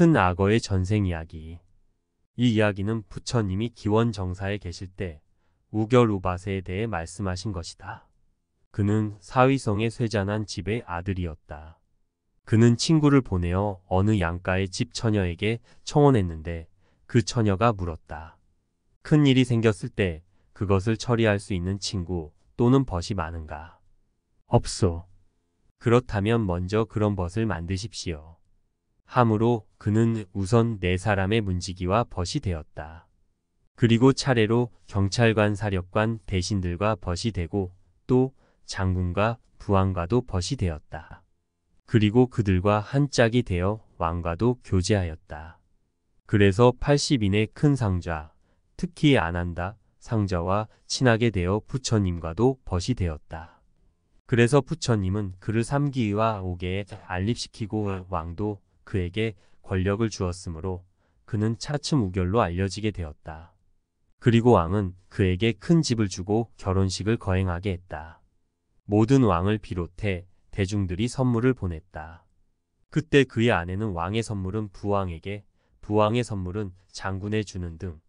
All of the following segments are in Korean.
큰 악어의 전생 이야기 이 이야기는 부처님이 기원 정사에 계실 때 우결우바세에 대해 말씀하신 것이다. 그는 사위성의 쇠잔한 집의 아들이었다. 그는 친구를 보내어 어느 양가의 집 처녀에게 청혼했는데 그 처녀가 물었다. 큰 일이 생겼을 때 그것을 처리할 수 있는 친구 또는 벗이 많은가? 없소. 그렇다면 먼저 그런 벗을 만드십시오. 하므로 그는 우선 네 사람의 문지기와 벗이 되었다. 그리고 차례로 경찰관 사력관 대신들과 벗이 되고 또 장군과 부왕과도 벗이 되었다. 그리고 그들과 한 짝이 되어 왕과도 교제하였다. 그래서 80인의 큰상자 특히 안한다 상자와 친하게 되어 부처님과도 벗이 되었다. 그래서 부처님은 그를 삼기와 오개에 안립시키고 왕도 그에게 권력을 주었으므로 그는 차츰 우결로 알려지게 되었다. 그리고 왕은 그에게 큰 집을 주고 결혼식을 거행하게 했다. 모든 왕을 비롯해 대중들이 선물을 보냈다. 그때 그의 아내는 왕의 선물은 부왕에게, 부왕의 선물은 장군에 주는 등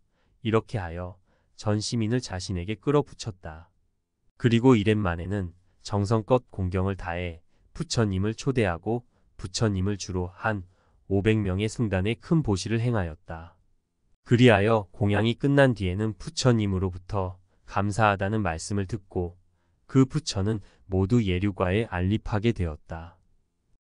이렇게 하여 전 시민을 자신에게 끌어붙였다. 그리고 이랜만에는 정성껏 공경을 다해 부처님을 초대하고 부처님을 주로 한 500명의 승단에 큰 보시를 행하였다. 그리하여 공양이 끝난 뒤에는 부처님으로부터 감사하다는 말씀을 듣고 그 부처는 모두 예류과에 안립하게 되었다.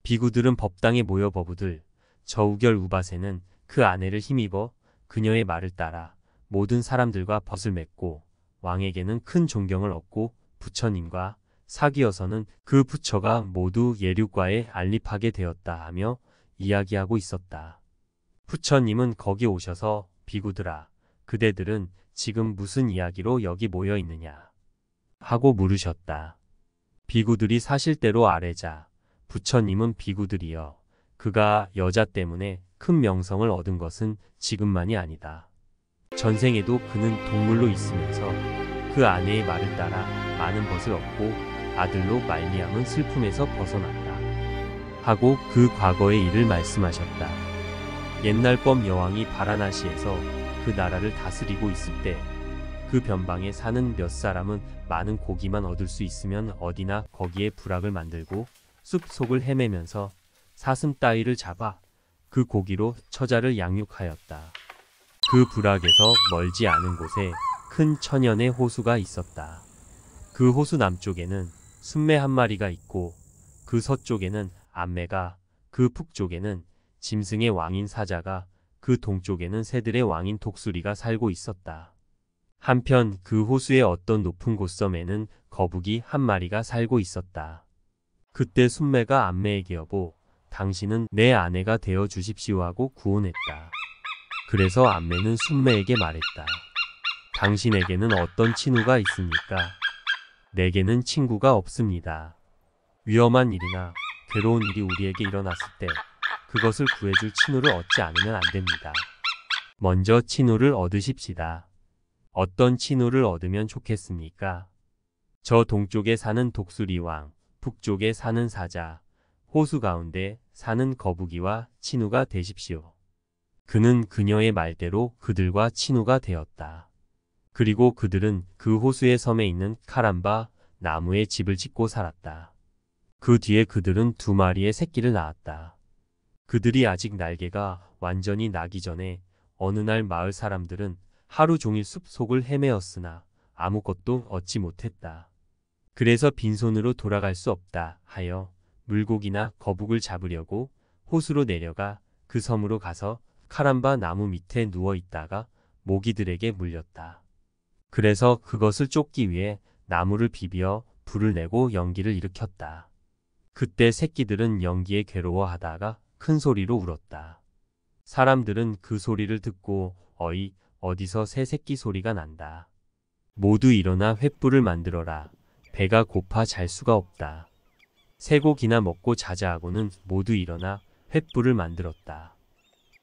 비구들은 법당에 모여 버부들, 저우결 우바세는 그 아내를 힘입어 그녀의 말을 따라 모든 사람들과 벗을 맺고 왕에게는 큰 존경을 얻고 부처님과 사귀어서는 그 부처가 모두 예류과에 안립하게 되었다 하며 이야기하고 있었다. 부처님은 거기 오셔서 비구들아 그대들은 지금 무슨 이야기로 여기 모여 있느냐 하고 물으셨다. 비구들이 사실대로 아뢰자 부처님은 비구들이여 그가 여자 때문에 큰 명성을 얻은 것은 지금만이 아니다. 전생에도 그는 동물로 있으면서 그 아내의 말을 따라 많은 것을 얻고 아들로 말미암은 슬픔에서 벗어났다. 하고 그 과거의 일을 말씀하셨다. 옛날범 여왕이 바라나시에서 그 나라를 다스리고 있을 때 그 변방에 사는 몇 사람은 많은 고기만 얻을 수 있으면 어디나 거기에 부락을 만들고 숲 속을 헤매면서 사슴 따위를 잡아 그 고기로 처자를 양육하였다. 그 부락에서 멀지 않은 곳에 큰 천연의 호수가 있었다. 그 호수 남쪽에는 순매 한 마리가 있고 그 서쪽에는 안매가그 북쪽에는 짐승의 왕인 사자가 그 동쪽에는 새들의 왕인 독수리가 살고 있었다. 한편 그 호수의 어떤 높은 곳섬에는 거북이 한 마리가 살고 있었다. 그때 순매가 안매에게 여보, 당신은 내 아내가 되어 주십시오 하고 구원했다. 그래서 안매는 순매에게 말했다. 당신에게는 어떤 친우가 있습니까? 내게는 친구가 없습니다. 위험한 일이나 괴로운 일이 우리에게 일어났을 때 그것을 구해줄 친우를 얻지 않으면 안 됩니다. 먼저 친우를 얻으십시다. 어떤 친우를 얻으면 좋겠습니까? 저 동쪽에 사는 독수리왕, 북쪽에 사는 사자, 호수 가운데 사는 거북이와 친우가 되십시오. 그는 그녀의 말대로 그들과 친우가 되었다. 그리고 그들은 그 호수의 섬에 있는 카람바 나무에 집을 짓고 살았다. 그 뒤에 그들은 두 마리의 새끼를 낳았다. 그들이 아직 날개가 완전히 나기 전에 어느 날 마을 사람들은 하루 종일 숲속을 헤매었으나 아무것도 얻지 못했다. 그래서 빈손으로 돌아갈 수 없다 하여 물고기나 거북을 잡으려고 호수로 내려가 그 섬으로 가서 카람바 나무 밑에 누워 있다가 모기들에게 물렸다. 그래서 그것을 쫓기 위해 나무를 비비어 불을 내고 연기를 일으켰다. 그때 새끼들은 연기에 괴로워하다가 큰 소리로 울었다. 사람들은 그 소리를 듣고 어이 어디서 새 새끼 소리가 난다. 모두 일어나 횃불을 만들어라. 배가 고파 잘 수가 없다. 세고기나 먹고 자자 하고는 모두 일어나 횃불을 만들었다.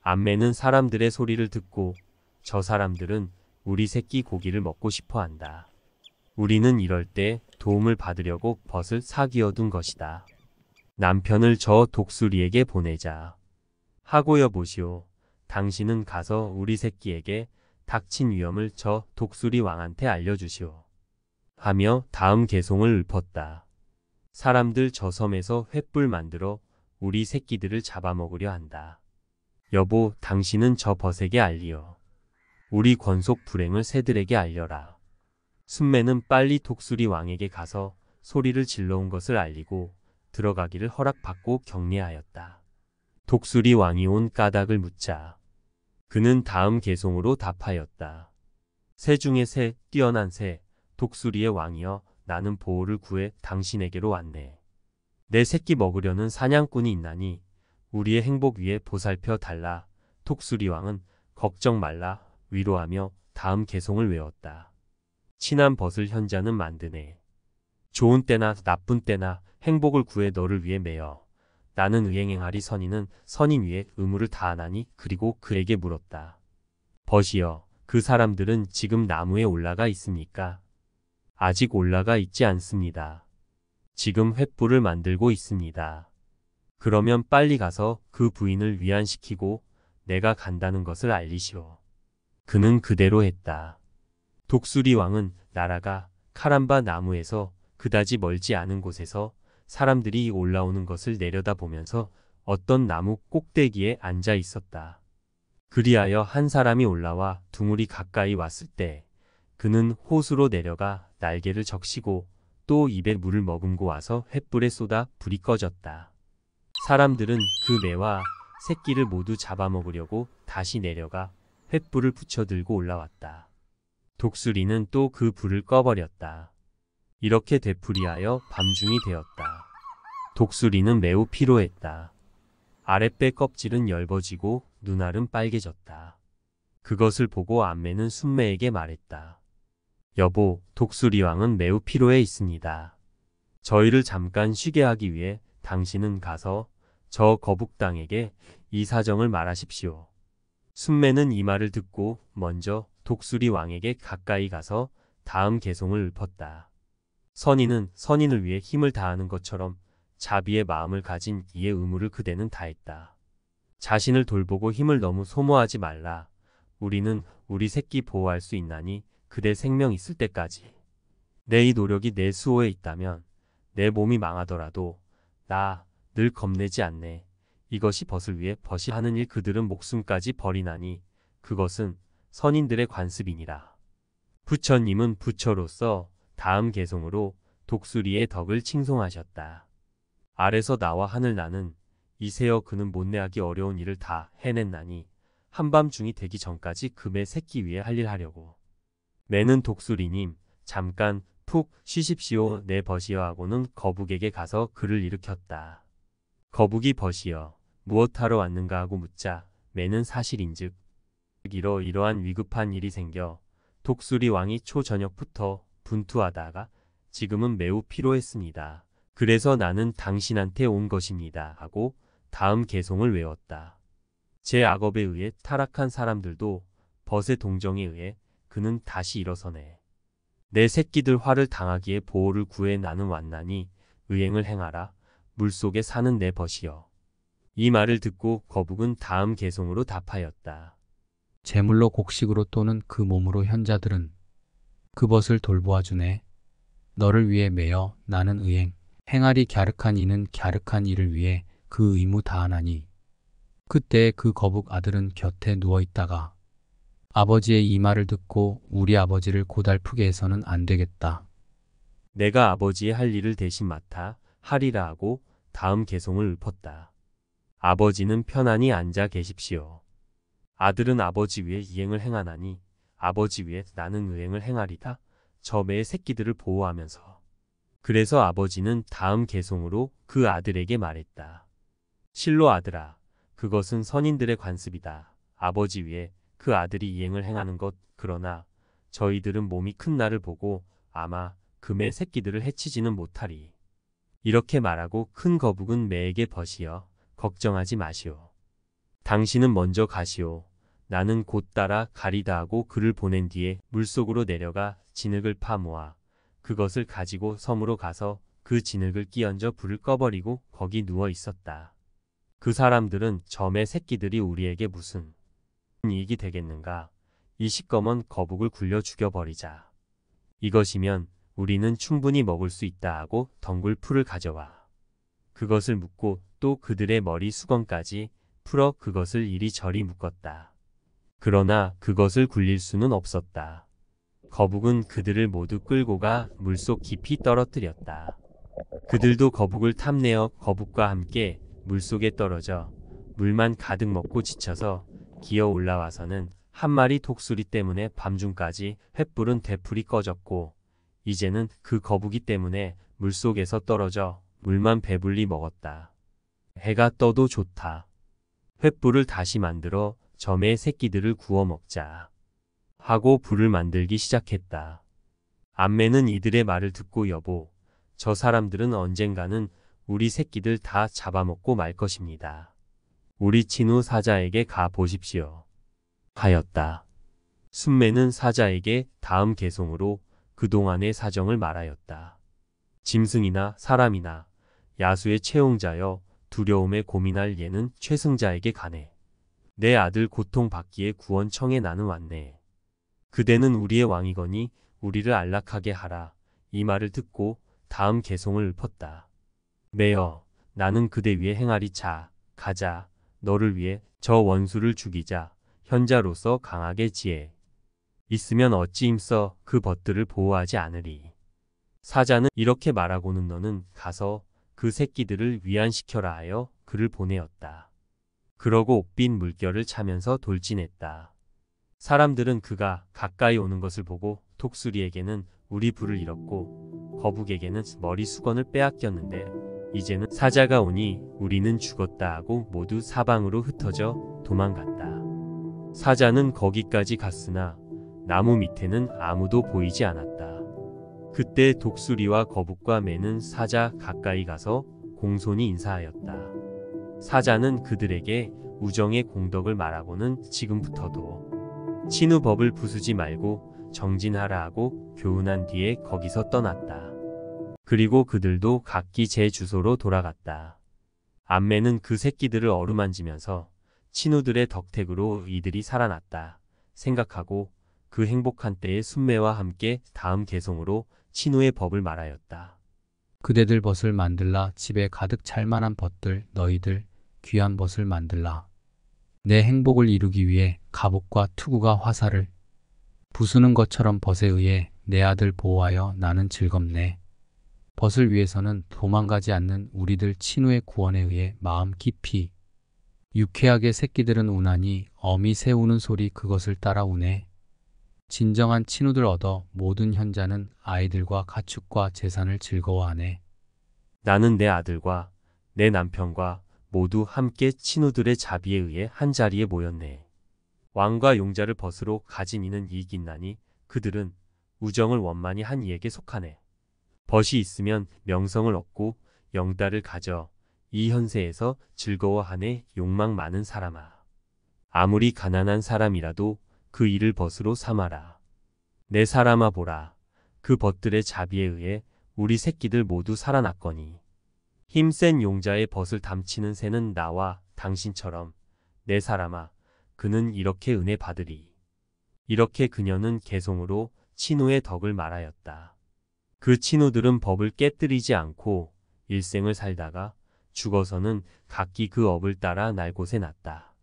안매는 사람들의 소리를 듣고 저 사람들은 우리 새끼 고기를 먹고 싶어 한다. 우리는 이럴 때 도움을 받으려고 벗을 사기어둔 것이다. 남편을 저 독수리에게 보내자. 하고 여보시오. 당신은 가서 우리 새끼에게 닥친 위험을 저 독수리 왕한테 알려주시오. 하며 다음 개송을 읊었다. 사람들 저 섬에서 횃불 만들어 우리 새끼들을 잡아먹으려 한다. 여보, 당신은 저 벗에게 알리오. 우리 권속 불행을 새들에게 알려라. 순매는 빨리 독수리 왕에게 가서 소리를 질러온 것을 알리고 들어가기를 허락받고 격리하였다. 독수리 왕이 온 까닭을 묻자 그는 다음 개송으로 답하였다. 새 중에 새, 뛰어난 새, 독수리의 왕이여 나는 보호를 구해 당신에게로 왔네. 내 새끼 먹으려는 사냥꾼이 있나니 우리의 행복 위에 보살펴 달라. 독수리 왕은 걱정 말라 위로하며 다음 개송을 외웠다. 친한 벗을 현자는 만드네. 좋은 때나 나쁜 때나 행복을 구해 너를 위해 매여. 나는 의행행하리 선인은 선인 위에 의무를 다하나니 그리고 그에게 물었다. 벗이여 그 사람들은 지금 나무에 올라가 있습니까? 아직 올라가 있지 않습니다. 지금 횃불을 만들고 있습니다. 그러면 빨리 가서 그 부인을 위안시키고 내가 간다는 것을 알리시오. 그는 그대로 했다. 독수리 왕은 나라가 카람바 나무에서 그다지 멀지 않은 곳에서 사람들이 올라오는 것을 내려다보면서 어떤 나무 꼭대기에 앉아 있었다. 그리하여 한 사람이 올라와 둥울이 가까이 왔을 때 그는 호수로 내려가 날개를 적시고 또 입에 물을 머금고 와서 횃불에 쏟아 불이 꺼졌다. 사람들은 그 매와 새끼를 모두 잡아먹으려고 다시 내려가 횃불을 붙여들고 올라왔다. 독수리는 또 그 불을 꺼버렸다. 이렇게 되풀이하여 밤중이 되었다. 독수리는 매우 피로했다. 아랫배 껍질은 열어지고 눈알은 빨개졌다. 그것을 보고 안매는 순매에게 말했다. 여보, 독수리왕은 매우 피로해 있습니다. 저희를 잠깐 쉬게 하기 위해 당신은 가서 저 거북당에게 이 사정을 말하십시오. 순매는 이 말을 듣고 먼저 독수리 왕에게 가까이 가서 다음 개송을 읊었다. 선인은 선인을 위해 힘을 다하는 것처럼 자비의 마음을 가진 이의 의무를 그대는 다했다. 자신을 돌보고 힘을 너무 소모하지 말라. 우리는 우리 새끼 보호할 수 있나니 그대 생명 있을 때까지. 내 이 노력이 내 수호에 있다면 내 몸이 망하더라도 나 늘 겁내지 않네. 이것이 벗을 위해 벗이 하는 일 그들은 목숨까지 버리나니 그것은 선인들의 관습이니라. 부처님은 부처로서 다음 개송으로 독수리의 덕을 칭송하셨다. 아래서 나와 하늘 나는 이세여 그는 못내하기 어려운 일을 다 해냈나니 한밤중이 되기 전까지 금의 새끼 위에 할일 하려고. 매는 독수리님 잠깐 푹 쉬십시오 내 버시여 하고는 거북에게 가서 그를 일으켰다. 거북이 버시여 무엇하러 왔는가 하고 묻자 매는 사실인즉 이러이러한 위급한 일이 생겨 독수리 왕이 초저녁부터 분투하다가 지금은 매우 피로했습니다. 그래서 나는 당신한테 온 것입니다. 하고 다음 개송을 외웠다. 제 악업에 의해 타락한 사람들도 벗의 동정에 의해 그는 다시 일어서네. 내 새끼들 화를 당하기에 보호를 구해 나는 왔나니 의행을 행하라. 물속에 사는 내 벗이여. 이 말을 듣고 거북은 다음 개송으로 답하였다. 제물로 곡식으로 또는 그 몸으로 현자들은 그것을 돌보아 주네. 너를 위해 매여 나는 의행, 행아리 갸륵한 이는 갸륵한 이를 위해 그 의무 다하나니. 그때 그 거북 아들은 곁에 누워 있다가 아버지의 이 말을 듣고 우리 아버지를 고달프게 해서는 안 되겠다. 내가 아버지의 할 일을 대신 맡아 하리라 하고 다음 개송을 읊었다. 아버지는 편안히 앉아 계십시오. 아들은 아버지 위에 이행을 행하나니 아버지 위에 나는 의행을 행하리다. 저 매의 새끼들을 보호하면서. 그래서 아버지는 다음 개송으로 그 아들에게 말했다. 실로 아들아, 그것은 선인들의 관습이다. 아버지 위에 그 아들이 이행을 행하는 것, 그러나 저희들은 몸이 큰 나를 보고 아마 금의 새끼들을 해치지는 못하리. 이렇게 말하고 큰 거북은 매에게 버시어 걱정하지 마시오. 당신은 먼저 가시오. 나는 곧 따라 가리다 하고 그를 보낸 뒤에 물속으로 내려가 진흙을 파모아 그것을 가지고 섬으로 가서 그 진흙을 끼얹어 불을 꺼버리고 거기 누워 있었다. 그 사람들은 점의 새끼들이 우리에게 무슨 이익이 되겠는가. 이 시꺼먼 거북을 굴려 죽여버리자. 이것이면 우리는 충분히 먹을 수 있다 하고 덩굴 풀을 가져와. 그것을 묶고 또 그들의 머리 수건까지 풀어 그것을 이리저리 묶었다. 그러나 그것을 굴릴 수는 없었다. 거북은 그들을 모두 끌고 가 물속 깊이 떨어뜨렸다. 그들도 거북을 탐내어 거북과 함께 물속에 떨어져 물만 가득 먹고 지쳐서 기어 올라와서는 한 마리 독수리 때문에 밤중까지 횃불은 대풀이 꺼졌고 이제는 그 거북이 때문에 물속에서 떨어져 물만 배불리 먹었다. 해가 떠도 좋다. 횃불을 다시 만들어 점의 새끼들을 구워 먹자. 하고 불을 만들기 시작했다. 안매는 이들의 말을 듣고 여보, 저 사람들은 언젠가는 우리 새끼들 다 잡아먹고 말 것입니다. 우리 친우 사자에게 가보십시오. 하였다. 순매는 사자에게 다음 개송으로 그동안의 사정을 말하였다. 짐승이나 사람이나 야수의 채용자여 두려움에 고민할 예는 최승자에게 가네. 내 아들 고통받기에 구원청에 나는 왔네. 그대는 우리의 왕이거니 우리를 안락하게 하라. 이 말을 듣고 다음 개송을 읊었다. 매여 나는 그대 위에 행아리 차, 가자, 너를 위해 저 원수를 죽이자, 현자로서 강하게 지혜. 있으면 어찌 힘써 그 벗들을 보호하지 않으리. 사자는 이렇게 말하고는 너는 가서 그 새끼들을 위안시켜라 하여 그를 보내었다. 그러고 옥빈 물결을 차면서 돌진했다. 사람들은 그가 가까이 오는 것을 보고 독수리에게는 우리 불을 잃었고 거북에게는 머리 수건을 빼앗겼는데 이제는 사자가 오니 우리는 죽었다 하고 모두 사방으로 흩어져 도망갔다. 사자는 거기까지 갔으나 나무 밑에는 아무도 보이지 않았다. 그때 독수리와 거북과 매는 사자 가까이 가서 공손히 인사하였다. 사자는 그들에게 우정의 공덕을 말하고는 지금부터도 친우법을 부수지 말고 정진하라 하고 교훈한 뒤에 거기서 떠났다. 그리고 그들도 각기 제 주소로 돌아갔다. 안매는 그 새끼들을 어루만지면서 친우들의 덕택으로 이들이 살아났다 생각하고 그 행복한 때의 순매와 함께 다음 개성으로 친우의 법을 말하였다. 그대들 벗을 만들라 집에 가득 찰만한 벗들 너희들 귀한 벗을 만들라. 내 행복을 이루기 위해 가복과 투구가 화살을 부수는 것처럼 벗에 의해 내 아들 보호하여 나는 즐겁네. 벗을 위해서는 도망가지 않는 우리들 친우의 구원에 의해 마음 깊이 유쾌하게 새끼들은 운하니 어미 새우는 소리 그것을 따라 우네. 진정한 친우들 얻어 모든 현자는 아이들과 가축과 재산을 즐거워하네. 나는 내 아들과 내 남편과 모두 함께 친우들의 자비에 의해 한자리에 모였네. 왕과 용자를 벗으로 가진 이는 이익이 있나니 그들은 우정을 원만히 한 이에게 속하네. 벗이 있으면 명성을 얻고 영달을 가져 이 현세에서 즐거워하네 욕망 많은 사람아. 아무리 가난한 사람이라도 그 일을 벗으로 삼아라. 내 사람아 보라. 그 벗들의 자비에 의해 우리 새끼들 모두 살아났거니. 힘센 용자의 벗을 담치는 새는 나와 당신처럼 내 사람아 그는 이렇게 은혜 받으리. 이렇게 그녀는 개송으로 친우의 덕을 말하였다. 그 친우들은 법을 깨뜨리지 않고 일생을 살다가 죽어서는 각기 그 업을 따라 날곳에 났다.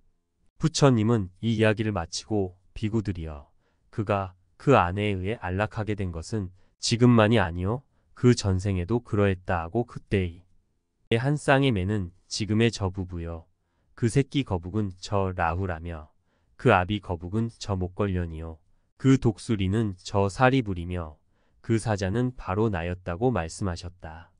부처님은 이 이야기를 마치고 비구들이여 그가 그 아내에 의해 안락하게 된 것은 지금만이 아니요 그 전생에도 그러했다 하고 그때의 한 쌍의 매는 지금의 저 부부요. 그 새끼 거북은 저 라후라며 그 아비 거북은 저 목걸련이요. 그 독수리는 저 사리불이며 그 사자는 바로 나였다고 말씀하셨다.